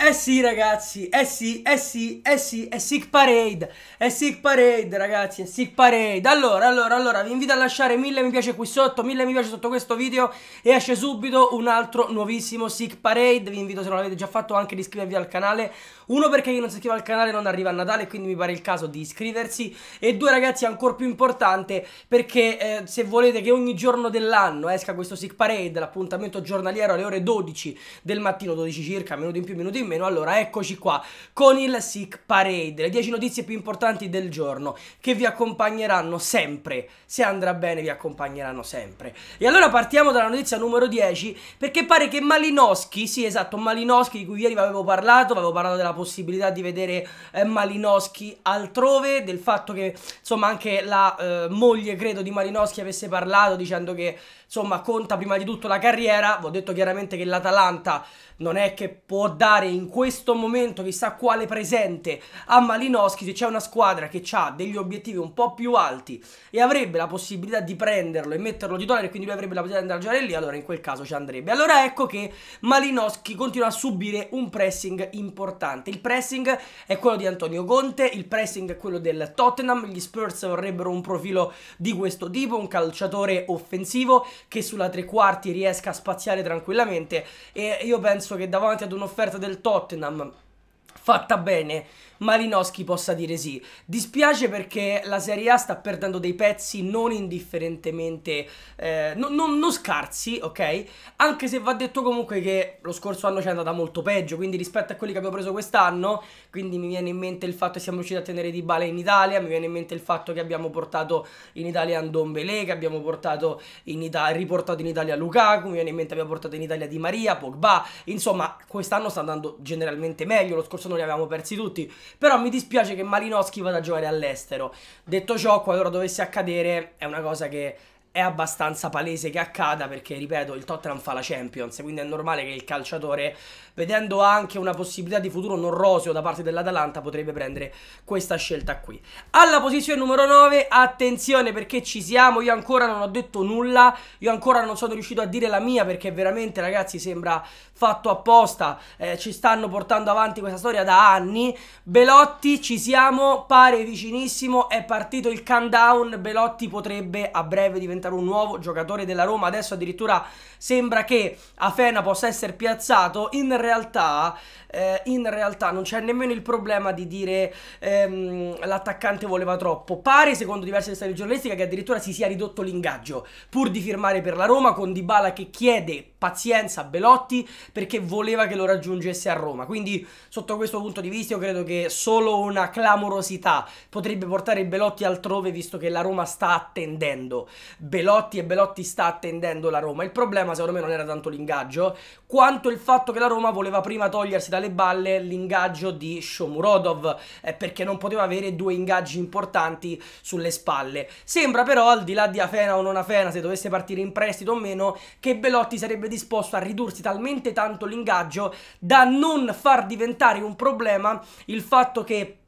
Eh sì ragazzi, eh sì, eh sì, eh sì, è Sick Parade, è Sick Parade ragazzi, è Sick Parade Allora, allora, allora, vi invito a lasciare mille mi piace qui sotto, mille mi piace sotto questo video E esce subito un altro nuovissimo Sick Parade Vi invito se non l'avete già fatto anche di iscrivervi al canale uno perché chi non si iscrive al canale non arriva a Natale quindi mi pare il caso di iscriversi e due ragazzi ancora più importante perché eh, se volete che ogni giorno dell'anno esca questo Sick Parade, l'appuntamento giornaliero alle ore 12 del mattino, 12 circa, minuto in più, minuto in meno, allora eccoci qua con il Sick Parade, le 10 notizie più importanti del giorno che vi accompagneranno sempre, se andrà bene vi accompagneranno sempre. E allora partiamo dalla notizia numero 10 perché pare che Malinowski, sì esatto Malinowski di cui ieri vi avevo parlato, vi avevo parlato della possibilità di vedere eh, Malinowski altrove, del fatto che insomma anche la eh, moglie credo di Malinowski avesse parlato dicendo che Insomma, conta prima di tutto la carriera. Vi ho detto chiaramente che l'Atalanta non è che può dare in questo momento chissà quale presente a Malinowski se c'è una squadra che ha degli obiettivi un po' più alti e avrebbe la possibilità di prenderlo e metterlo titolare e quindi lui avrebbe la possibilità di andare a giocare lì, allora in quel caso ci andrebbe. Allora ecco che Malinowski continua a subire un pressing importante. Il pressing è quello di Antonio Conte, il pressing è quello del Tottenham, gli Spurs vorrebbero un profilo di questo tipo, un calciatore offensivo che sulla tre quarti riesca a spaziare tranquillamente e io penso che davanti ad un'offerta del Tottenham fatta bene, Malinowski possa dire sì. Dispiace perché la Serie A sta perdendo dei pezzi non indifferentemente, eh, non, non, non, scarsi, ok? Anche se va detto comunque che lo scorso anno c'è andata molto peggio, quindi rispetto a quelli che abbiamo preso quest'anno, quindi mi viene in mente il fatto che siamo riusciti a tenere Di Bale in Italia, mi viene in mente il fatto che abbiamo portato in Italia Andombele, che abbiamo portato in Italia, riportato in Italia Lukaku, mi viene in mente abbiamo portato in Italia Di Maria, Pogba, insomma quest'anno sta andando generalmente meglio, lo scorso anno li avevamo persi tutti. Però mi dispiace che Malinowski vada a giocare all'estero. Detto ciò, qualora dovesse accadere, è una cosa che è abbastanza palese che accada perché, ripeto, il Tottenham fa la Champions, quindi è normale che il calciatore, vedendo anche una possibilità di futuro non roseo da parte dell'Atalanta, potrebbe prendere questa scelta qui. Alla posizione numero 9, attenzione perché ci siamo, io ancora non ho detto nulla, io ancora non sono riuscito a dire la mia perché veramente, ragazzi, sembra fatto apposta, eh, ci stanno portando avanti questa storia da anni. Belotti ci siamo, pare vicinissimo, è partito il countdown, Belotti potrebbe a breve diventare un nuovo giocatore della Roma, adesso addirittura sembra che Afena possa essere piazzato, in realtà eh, in realtà non c'è nemmeno il problema di dire ehm, l'attaccante voleva troppo. Pare, secondo diverse storie giornalistiche, che addirittura si sia ridotto l'ingaggio pur di firmare per la Roma con Dybala che chiede pazienza a Belotti perché voleva che lo raggiungesse a Roma. Quindi, sotto questo punto di vista, io credo che solo una clamorosità potrebbe portare Belotti altrove visto che la Roma sta attendendo Belotti e Belotti sta attendendo la Roma. Il problema, secondo me, non era tanto l'ingaggio quanto il fatto che la Roma voleva prima togliersi da dalle balle l'ingaggio di Shomurodov eh, perché non poteva avere due ingaggi importanti sulle spalle. Sembra però, al di là di Afena o non Afena, se dovesse partire in prestito o meno, che Belotti sarebbe disposto a ridursi talmente tanto l'ingaggio da non far diventare un problema il fatto che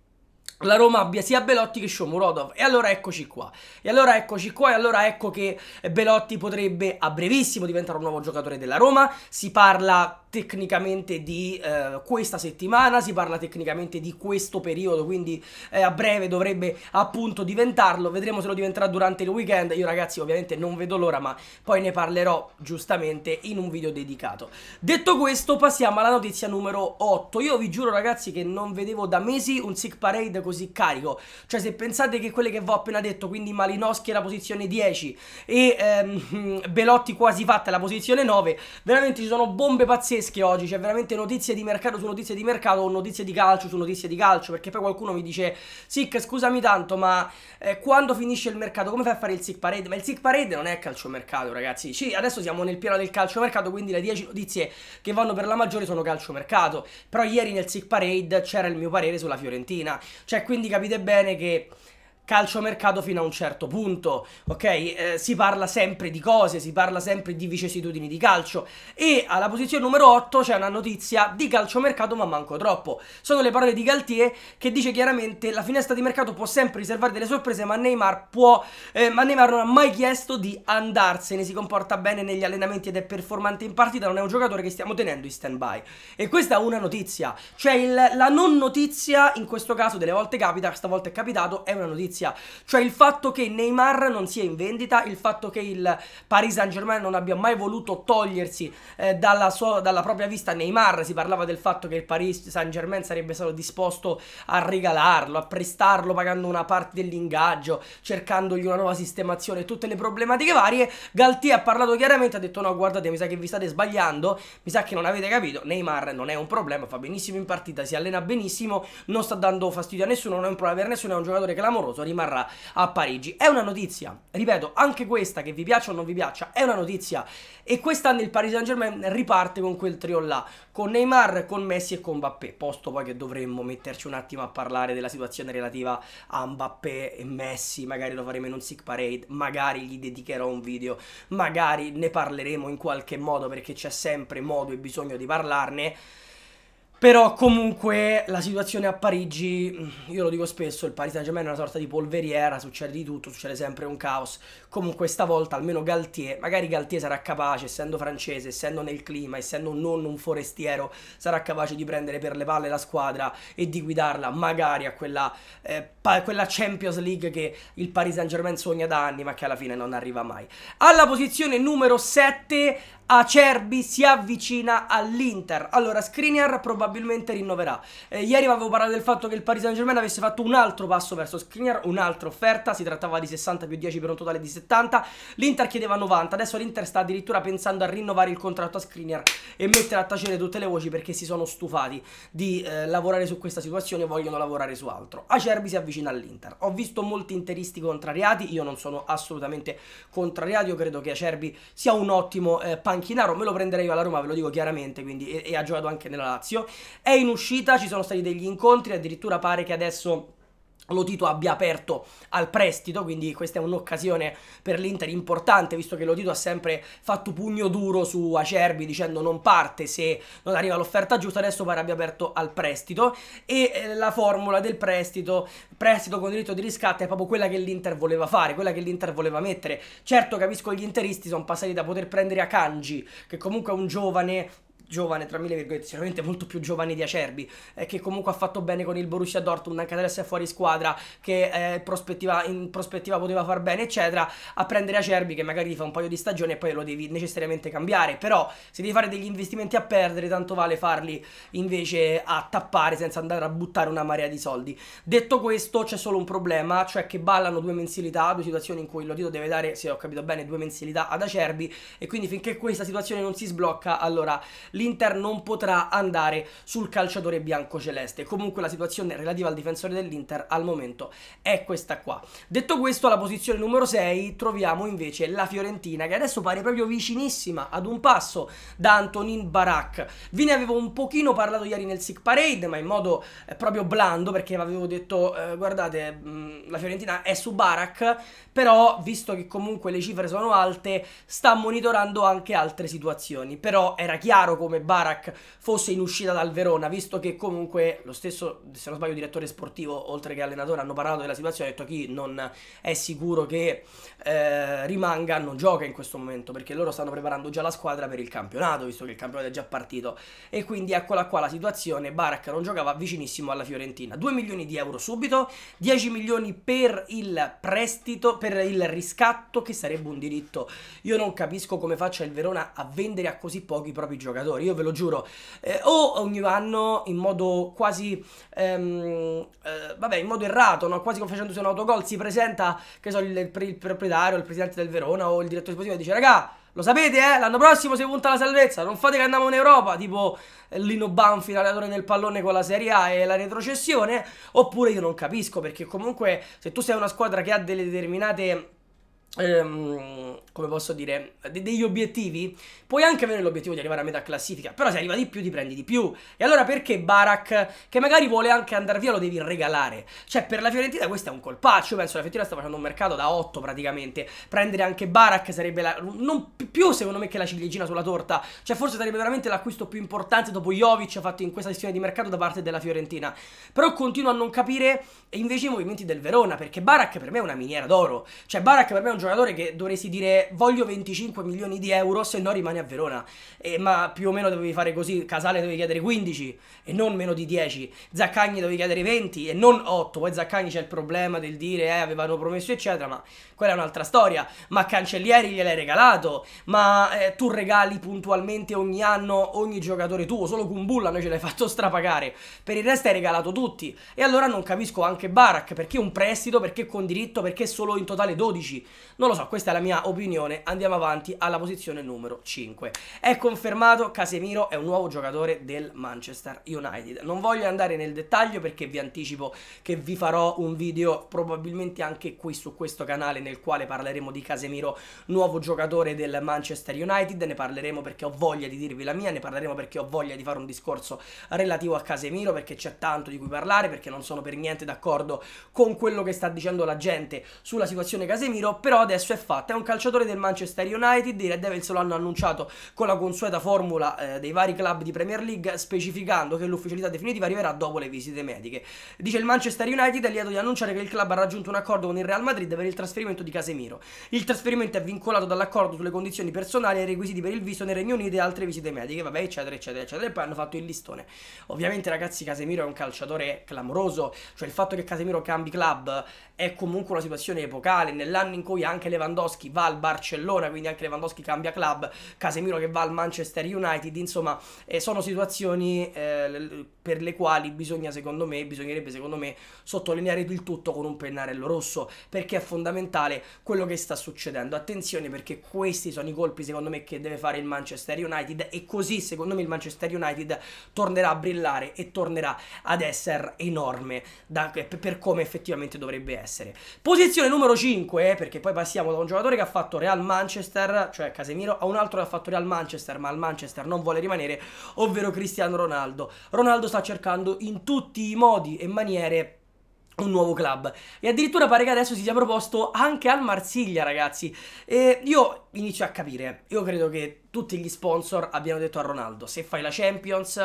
la Roma abbia sia Belotti che Shomurodov e allora eccoci qua e allora eccoci qua e allora ecco che Belotti potrebbe a brevissimo diventare un nuovo giocatore della Roma si parla tecnicamente di eh, questa settimana, si parla tecnicamente di questo periodo, quindi eh, a breve dovrebbe appunto diventarlo, vedremo se lo diventerà durante il weekend, io ragazzi ovviamente non vedo l'ora ma poi ne parlerò giustamente in un video dedicato. Detto questo passiamo alla notizia numero 8, io vi giuro ragazzi che non vedevo da mesi un sick parade così carico, cioè se pensate che quelle che vi ho appena detto, quindi Malinowski alla posizione 10 e ehm, Belotti quasi fatta alla posizione 9, veramente ci sono bombe pazzesche pazzesche oggi, c'è cioè veramente notizie di mercato su notizie di mercato o notizie di calcio su notizie di calcio, perché poi qualcuno mi dice Sic, scusami tanto ma eh, quando finisce il mercato come fai a fare il Sick Parade? Ma il Sick Parade non è calciomercato ragazzi, sì adesso siamo nel pieno del calciomercato quindi le 10 notizie che vanno per la maggiore sono calciomercato, però ieri nel Sick Parade c'era il mio parere sulla Fiorentina, cioè quindi capite bene che calciomercato fino a un certo punto, ok? Eh, si parla sempre di cose, si parla sempre di vicissitudini di calcio e alla posizione numero 8 c'è una notizia di calciomercato ma manco troppo. Sono le parole di Galtier che dice chiaramente la finestra di mercato può sempre riservare delle sorprese ma Neymar può, eh, ma Neymar non ha mai chiesto di andarsene, si comporta bene negli allenamenti ed è performante in partita, non è un giocatore che stiamo tenendo in stand by. E questa è una notizia, cioè il, la non notizia in questo caso delle volte capita, stavolta è capitato, è una notizia notizia, cioè il fatto che Neymar non sia in vendita, il fatto che il Paris Saint Germain non abbia mai voluto togliersi eh, dalla, sua, dalla propria vista Neymar, si parlava del fatto che il Paris Saint Germain sarebbe stato disposto a regalarlo, a prestarlo pagando una parte dell'ingaggio, cercandogli una nuova sistemazione, tutte le problematiche varie, Galtier ha parlato chiaramente, ha detto no guardate mi sa che vi state sbagliando, mi sa che non avete capito, Neymar non è un problema, fa benissimo in partita, si allena benissimo, non sta dando fastidio a nessuno, non è un problema per nessuno, è un giocatore clamoroso famoso rimarrà a Parigi. È una notizia, ripeto, anche questa che vi piaccia o non vi piaccia, è una notizia. E quest'anno il Paris Saint Germain riparte con quel trio là, con Neymar, con Messi e con Mbappé, posto poi che dovremmo metterci un attimo a parlare della situazione relativa a Mbappé e Messi, magari lo faremo in un sick parade, magari gli dedicherò un video, magari ne parleremo in qualche modo perché c'è sempre modo e bisogno di parlarne. Però comunque la situazione a Parigi, mm, io lo dico spesso, il Paris Saint Germain è una sorta di polveriera, succede di tutto, succede sempre un caos. Comunque stavolta almeno Galtier, magari Galtier sarà capace, essendo francese, essendo nel clima, essendo non un forestiero, sarà capace di prendere per le palle la squadra e di guidarla magari a quella, eh, quella Champions League che il Paris Saint Germain sogna da anni ma che alla fine non arriva mai. Alla posizione numero 7 Acerbi si avvicina all'Inter. Allora, Skriniar probabilmente rinnoverà. Eh, ieri avevo parlato del fatto che il Paris Saint Germain avesse fatto un altro passo verso Skriniar, un'altra offerta, si trattava di 60 più 10 per un totale di 70. L'Inter chiedeva 90, adesso l'Inter sta addirittura pensando a rinnovare il contratto a Skriniar e mettere a tacere tutte le voci perché si sono stufati di eh, lavorare su questa situazione e vogliono lavorare su altro. Acerbi si avvicina all'Inter. Ho visto molti interisti contrariati, io non sono assolutamente contrariato, io credo che Acerbi sia un ottimo eh, panchino panchinaro, me lo prenderei io alla Roma, ve lo dico chiaramente, quindi, e, e ha giocato anche nella Lazio. È in uscita, ci sono stati degli incontri, addirittura pare che adesso Lotito abbia aperto al prestito, quindi questa è un'occasione per l'Inter importante, visto che Lotito ha sempre fatto pugno duro su Acerbi dicendo non parte se non arriva l'offerta giusta, adesso pare abbia aperto al prestito e eh, la formula del prestito, prestito con diritto di riscatto è proprio quella che l'Inter voleva fare, quella che l'Inter voleva mettere. Certo capisco gli interisti sono passati da poter prendere a Kanji, che comunque è un giovane giovane, tra mille virgolette, sicuramente molto più giovane di Acerbi, eh, che comunque ha fatto bene con il Borussia Dortmund, anche adesso è fuori squadra, che eh, prospettiva, in prospettiva poteva far bene, eccetera, a prendere Acerbi che magari fa un paio di stagioni e poi lo devi necessariamente cambiare, però se devi fare degli investimenti a perdere, tanto vale farli invece a tappare senza andare a buttare una marea di soldi. Detto questo, c'è solo un problema, cioè che ballano due mensilità, due situazioni in cui lo dito deve dare, se ho capito bene, due mensilità ad Acerbi e quindi finché questa situazione non si sblocca, allora l'Inter non potrà andare sul calciatore biancoceleste. Comunque la situazione relativa al difensore dell'Inter al momento è questa qua. Detto questo, alla posizione numero 6 troviamo invece la Fiorentina che adesso pare proprio vicinissima ad un passo da Antonin Barak. Vi ne avevo un pochino parlato ieri nel Sick Parade, ma in modo eh, proprio blando perché avevo detto eh, guardate, mh, mm, la Fiorentina è su Barak, però visto che comunque le cifre sono alte, sta monitorando anche altre situazioni. Però era chiaro come come Barak fosse in uscita dal Verona, visto che comunque lo stesso, se non sbaglio, direttore sportivo, oltre che allenatore, hanno parlato della situazione, ha detto chi non è sicuro che eh, rimanga, non gioca in questo momento, perché loro stanno preparando già la squadra per il campionato, visto che il campionato è già partito. E quindi eccola qua la situazione, Barak non giocava vicinissimo alla Fiorentina. 2 milioni di euro subito, 10 milioni per il prestito, per il riscatto, che sarebbe un diritto. Io non capisco come faccia il Verona a vendere a così pochi i propri giocatori giocatori, io ve lo giuro. Eh, o ogni anno in modo quasi, ehm, eh, vabbè, in modo errato, no? quasi facendosi un autogol, si presenta, che so, il, il, il, proprietario, il presidente del Verona o il direttore sportivo e dice, raga, lo sapete, eh? L'anno prossimo si punta la salvezza. Non fate che andiamo in Europa, tipo eh, Lino Banfi, l'allenatore nel pallone con la Serie A e la retrocessione. Oppure io non capisco, perché comunque se tu sei una squadra che ha delle determinate Ehm, come posso dire, de degli obiettivi, puoi anche avere l'obiettivo di arrivare a metà classifica, però se arriva di più ti prendi di più. E allora perché Barak, che magari vuole anche andare via, lo devi regalare? Cioè per la Fiorentina questo è un colpaccio, Io penso la Fiorentina sta facendo un mercato da 8 praticamente. Prendere anche Barak sarebbe la, non più secondo me che la ciliegina sulla torta, cioè forse sarebbe veramente l'acquisto più importante dopo Jovic fatto in questa sessione di mercato da parte della Fiorentina. Però continuo a non capire invece i movimenti del Verona, perché Barak per me è una miniera d'oro, cioè Barak per me è un giocatore che dovresti dire voglio 25 milioni di euro se no rimani a Verona. Eh, ma più o meno dovevi fare così, Casale dovevi chiedere 15 e non meno di 10, Zaccagni dovevi chiedere 20 e non 8, poi Zaccagni c'è il problema del dire eh, avevano promesso eccetera, ma quella è un'altra storia, ma Cancellieri gliel'hai regalato, ma eh, tu regali puntualmente ogni anno ogni giocatore tuo, solo Kumbulla noi ce l'hai fatto strapagare, per il resto hai regalato tutti e allora non capisco anche Barak perché un prestito, perché con diritto, perché solo in totale 12 non lo so, questa è la mia opinione. Andiamo avanti alla posizione numero 5. È confermato Casemiro è un nuovo giocatore del Manchester United. Non voglio andare nel dettaglio perché vi anticipo che vi farò un video probabilmente anche qui su questo canale nel quale parleremo di Casemiro, nuovo giocatore del Manchester United. Ne parleremo perché ho voglia di dirvi la mia, ne parleremo perché ho voglia di fare un discorso relativo a Casemiro perché c'è tanto di cui parlare, perché non sono per niente d'accordo con quello che sta dicendo la gente sulla situazione Casemiro, però adesso è fatta. È un calciatore del Manchester United. I Red Devils lo hanno annunciato con la consueta formula eh, dei vari club di Premier League, specificando che l'ufficialità definitiva arriverà dopo le visite mediche. Dice il Manchester United è lieto di annunciare che il club ha raggiunto un accordo con il Real Madrid per il trasferimento di Casemiro. Il trasferimento è vincolato dall'accordo sulle condizioni personali e i requisiti per il visto nel Regno Unito e altre visite mediche, vabbè, eccetera, eccetera, eccetera. E poi hanno fatto il listone. Ovviamente, ragazzi, Casemiro è un calciatore clamoroso, cioè il fatto che Casemiro cambi club è comunque una situazione epocale nell'anno in cui anche anche Lewandowski va al Barcellona, quindi anche Lewandowski cambia club, Casemiro che va al Manchester United, insomma eh, sono situazioni eh, per le quali bisogna secondo me, bisognerebbe secondo me sottolineare il tutto con un pennarello rosso, perché è fondamentale quello che sta succedendo. Attenzione perché questi sono i colpi secondo me che deve fare il Manchester United e così secondo me il Manchester United tornerà a brillare e tornerà ad essere enorme da, per come effettivamente dovrebbe essere. Posizione numero 5, eh, perché poi passiamo da un giocatore che ha fatto Real Manchester, cioè Casemiro, a un altro che ha fatto Real Manchester, ma al Manchester non vuole rimanere, ovvero Cristiano Ronaldo. Ronaldo sta cercando in tutti i modi e maniere un nuovo club e addirittura pare che adesso si sia proposto anche al Marsiglia ragazzi e io inizio a capire io credo che tutti gli sponsor abbiano detto a Ronaldo se fai la Champions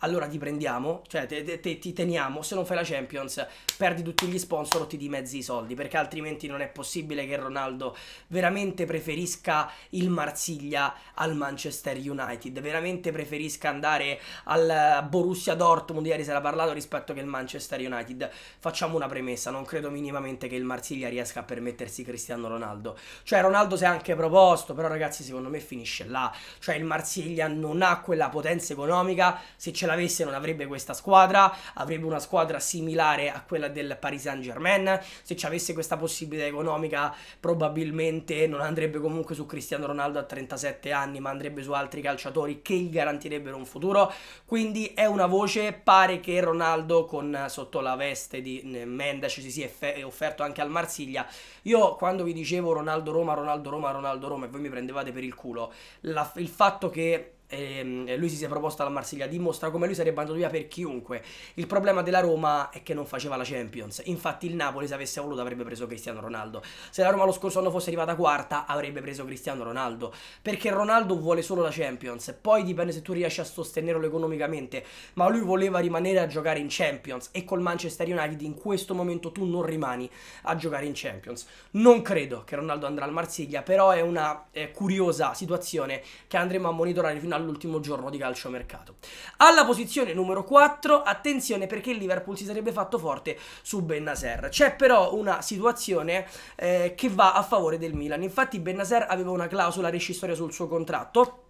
allora ti prendiamo, cioè te, te, te, ti teniamo, se non fai la Champions perdi tutti gli sponsor o ti dimezzi i soldi, perché altrimenti non è possibile che Ronaldo veramente preferisca il Marsiglia al Manchester United, veramente preferisca andare al Borussia Dortmund, ieri se l'ha parlato rispetto che il Manchester United. Facciamo una premessa, non credo minimamente che il Marsiglia riesca a permettersi Cristiano Ronaldo. Cioè Ronaldo si è anche proposto, però ragazzi secondo me finisce là, cioè il Marsiglia non ha quella potenza economica, se ce l'avesse non avrebbe questa squadra, avrebbe una squadra similare a quella del Paris Saint Germain, se ci avesse questa possibilità economica probabilmente non andrebbe comunque su Cristiano Ronaldo a 37 anni ma andrebbe su altri calciatori che gli garantirebbero un futuro, quindi è una voce, pare che Ronaldo con sotto la veste di eh, Mendes si sia offerto anche al Marsiglia, io quando vi dicevo Ronaldo Roma, Ronaldo Roma, Ronaldo Roma e voi mi prendevate per il culo, la, il fatto che e ehm, lui si sia proposto alla Marsiglia dimostra come lui sarebbe andato via per chiunque il problema della Roma è che non faceva la Champions infatti il Napoli se avesse voluto avrebbe preso Cristiano Ronaldo se la Roma lo scorso anno fosse arrivata quarta avrebbe preso Cristiano Ronaldo perché Ronaldo vuole solo la Champions poi dipende se tu riesci a sostenerlo economicamente ma lui voleva rimanere a giocare in Champions e col Manchester United in questo momento tu non rimani a giocare in Champions non credo che Ronaldo andrà al Marsiglia però è una eh, curiosa situazione che andremo a monitorare fino a dall'ultimo giorno di calciomercato. Alla posizione numero 4, attenzione perché il Liverpool si sarebbe fatto forte su Bennaser. C'è però una situazione eh, che va a favore del Milan. Infatti Bennaser aveva una clausola rescissoria sul suo contratto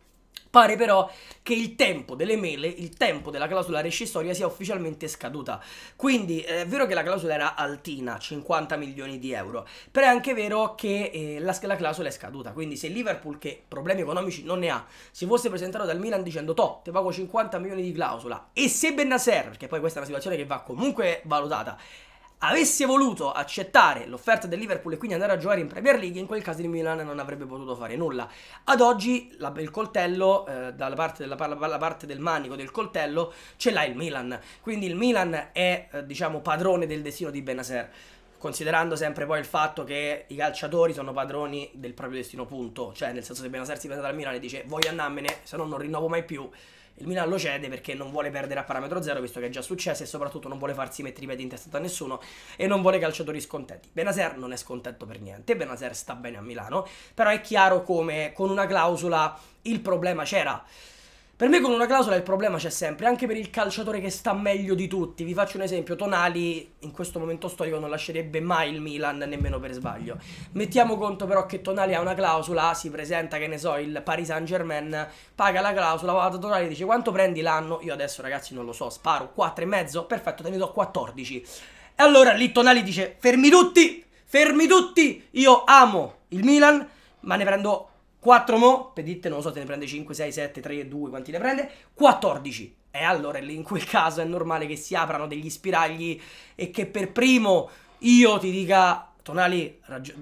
Pare però che il tempo delle mele, il tempo della clausola rescissoria sia ufficialmente scaduta. Quindi eh, è vero che la clausola era altina, 50 milioni di euro, però è anche vero che eh, la, la, clausola è scaduta. Quindi se Liverpool, che problemi economici non ne ha, si fosse presentato dal Milan dicendo Toh, ti pago 50 milioni di clausola, e se Bennaser, che poi questa è una situazione che va comunque valutata, avesse voluto accettare l'offerta del Liverpool e quindi andare a giocare in Premier League, in quel caso il Milan non avrebbe potuto fare nulla. Ad oggi la, il coltello, eh, dalla parte, della, dalla parte del manico del coltello, ce l'ha il Milan. Quindi il Milan è, eh, diciamo, padrone del destino di Benaser considerando sempre poi il fatto che i calciatori sono padroni del proprio destino punto, cioè nel senso che Benaser si presenta dal Milan e dice voglio andarmene, se no non rinnovo mai più, il Milan lo cede perché non vuole perdere a parametro zero, visto che è già successo, e soprattutto non vuole farsi mettere i piedi in testa da nessuno e non vuole calciatori scontenti. Benaser non è scontento per niente, Benaser sta bene a Milano, però è chiaro come con una clausola il problema c'era. Per me con una clausola il problema c'è sempre, anche per il calciatore che sta meglio di tutti. Vi faccio un esempio, Tonali in questo momento storico non lascerebbe mai il Milan, nemmeno per sbaglio. Mettiamo conto però che Tonali ha una clausola, si presenta, che ne so, il Paris Saint Germain, paga la clausola, va da Tonali e dice quanto prendi l'anno? Io adesso ragazzi non lo so, sparo e mezzo, perfetto, te ne do 14. E allora lì Tonali dice fermi tutti, fermi tutti, io amo il Milan, ma ne prendo 4 mo, pedite, non so te ne prende 5, 6, 7, 3, 2, quanti ne prende, 14. E allora lì in quel caso è normale che si aprano degli spiragli e che per primo io ti dica torna lì, raggi-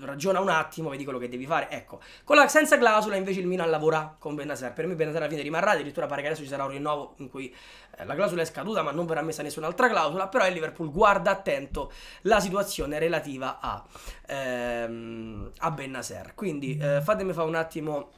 ragiona un attimo, vedi quello che devi fare. Ecco, con la senza clausola invece il Milan lavora con Benazer. Per me Benazer alla fine rimarrà, addirittura pare che adesso ci sarà un rinnovo in cui eh, la clausola è scaduta ma non verrà messa nessun'altra clausola, però il Liverpool guarda attento la situazione relativa a, ehm, a Benazer. Quindi eh, fatemi fare un attimo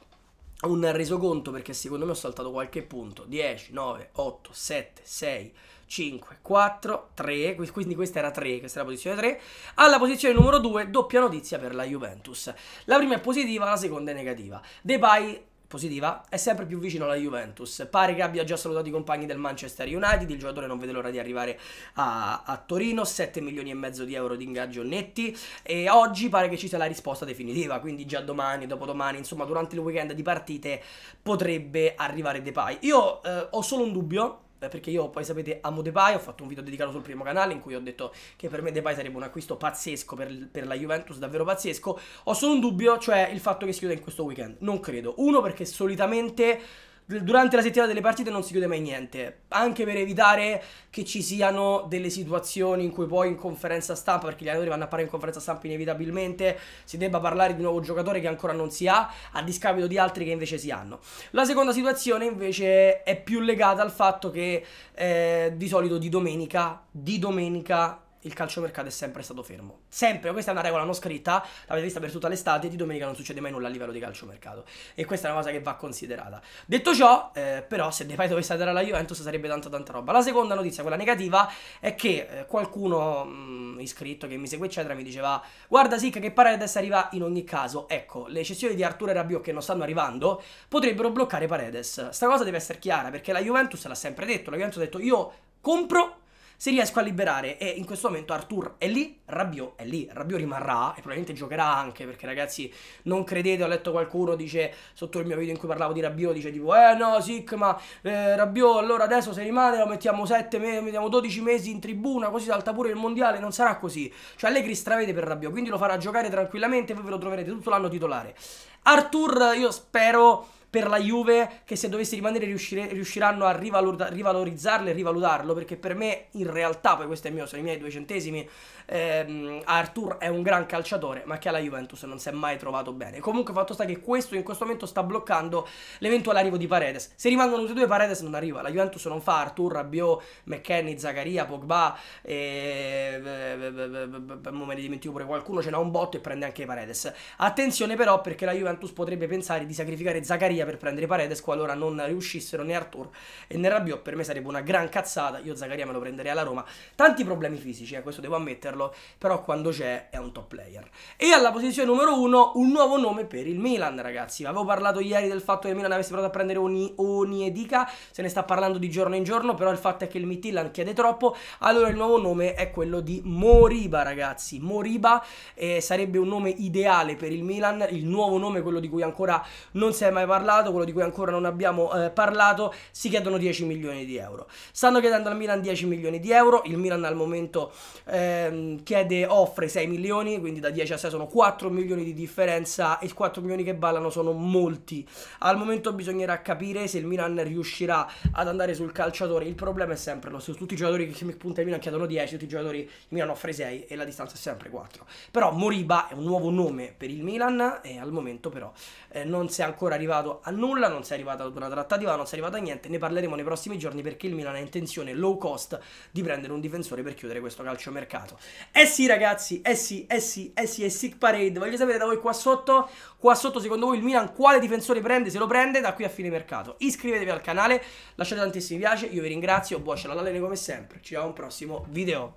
un resoconto perché secondo me ho saltato qualche punto. 10, 9, 8, 7, 6... 5, 4, 3, quindi questa era 3, questa era la posizione 3. Alla posizione numero 2, doppia notizia per la Juventus. La prima è positiva, la seconda è negativa. Depay positiva, è sempre più vicino alla Juventus. Pare che abbia già salutato i compagni del Manchester United, il giocatore non vede l'ora di arrivare a, a, Torino, 7 milioni e mezzo di euro di ingaggio netti e oggi pare che ci sia la risposta definitiva, quindi già domani, dopodomani, insomma durante il weekend di partite potrebbe arrivare Depay. Io eh, ho solo un dubbio perché io poi sapete amo Depay, ho fatto un video dedicato sul primo canale in cui ho detto che per me Depay sarebbe un acquisto pazzesco per, per la Juventus, davvero pazzesco. Ho solo un dubbio, cioè il fatto che si chiuda in questo weekend. Non credo. Uno perché solitamente durante la settimana delle partite non si chiude mai niente, anche per evitare che ci siano delle situazioni in cui poi in conferenza stampa, perché gli allenatori vanno a parlare in conferenza stampa inevitabilmente, si debba parlare di un nuovo giocatore che ancora non si ha, a discapito di altri che invece si hanno. La seconda situazione invece è più legata al fatto che eh, di solito di domenica, di domenica il calciomercato è sempre stato fermo. Sempre, questa è una regola non scritta, l'avete vista per tutta l'estate, di domenica non succede mai nulla a livello di calciomercato. E questa è una cosa che va considerata. Detto ciò, eh, però, se De Depay dovesse andare alla Juventus sarebbe tanta tanta roba. La seconda notizia, quella negativa, è che eh, qualcuno mh, mm, iscritto che mi segue eccetera mi diceva guarda Sic che Paredes arriva in ogni caso. Ecco, le cessioni di Arturo e Rabiot che non stanno arrivando potrebbero bloccare Paredes. Sta cosa deve essere chiara perché la Juventus l'ha sempre detto, la Juventus ha detto io compro se riesco a liberare e in questo momento Artur è lì, Rabiot è lì, Rabiot rimarrà e probabilmente giocherà anche perché ragazzi non credete, ho letto qualcuno dice sotto il mio video in cui parlavo di Rabiot dice tipo eh no Sic ma eh, Rabiot allora adesso se rimane lo mettiamo 7 mesi, mettiamo 12 mesi in tribuna così salta pure il mondiale, non sarà così, cioè Allegri stravede per Rabiot quindi lo farà giocare tranquillamente e voi ve lo troverete tutto l'anno titolare. Artur io spero per la Juve che se dovesse rimanere riuscire, riusciranno a rivalur- rivalorizzarlo e rivalutarlo perché per me in realtà, poi questo è mio, sono i miei due centesimi, ehm, Artur è un gran calciatore ma che alla Juventus non si è mai trovato bene. Comunque fatto sta che questo in questo momento sta bloccando l'eventuale arrivo di Paredes. Se rimangono tutti e due Paredes non arriva, la Juventus non fa Artur, Rabiot, McKenny, Zagaria, Pogba e... Eh, me ne dimentico pure qualcuno, ce n'ha un botto e prende anche Paredes. Attenzione però perché la Juventus potrebbe pensare di sacrificare Zagaria per prendere Paredes qualora non riuscissero né Artur e né Rabiot. Per me sarebbe una gran cazzata. Io Zaccaria me lo prenderei alla Roma. Tanti problemi fisici, eh, questo devo ammetterlo, però quando c'è è un top player. E alla posizione numero uno un nuovo nome per il Milan, ragazzi. Avevo parlato ieri del fatto che il Milan avesse provato a prendere Oni, Oniedica, se ne sta parlando di giorno in giorno, però il fatto è che il Mitilan chiede troppo, allora il nuovo nome è quello di Moriba, ragazzi. Moriba eh, sarebbe un nome ideale per il Milan, il nuovo nome, quello di cui ancora non si è mai parlato parlato, quello di cui ancora non abbiamo eh, parlato, si chiedono 10 milioni di euro. Stanno chiedendo al Milan 10 milioni di euro, il Milan al momento ehm, chiede, offre 6 milioni, quindi da 10 a 6 sono 4 milioni di differenza e 4 milioni che ballano sono molti. Al momento bisognerà capire se il Milan riuscirà ad andare sul calciatore, il problema è sempre lo stesso, tutti i giocatori che mi punta il Milan chiedono 10, tutti i giocatori il Milan offre 6 e la distanza è sempre 4. Però Moriba è un nuovo nome per il Milan e al momento però eh, non si è ancora arrivato a nulla, non si è arrivata ad una trattativa, non si è arrivata a niente, ne parleremo nei prossimi giorni perché il Milan ha intenzione low cost di prendere un difensore per chiudere questo calciomercato. Eh sì ragazzi, eh sì, eh sì, eh sì, è Sick Parade, voglio sapere da voi qua sotto, qua sotto secondo voi il Milan quale difensore prende, se lo prende da qui a fine mercato. Iscrivetevi al canale, lasciate tantissimi piace, io vi ringrazio, buon scelallale come sempre, ci vediamo al prossimo video.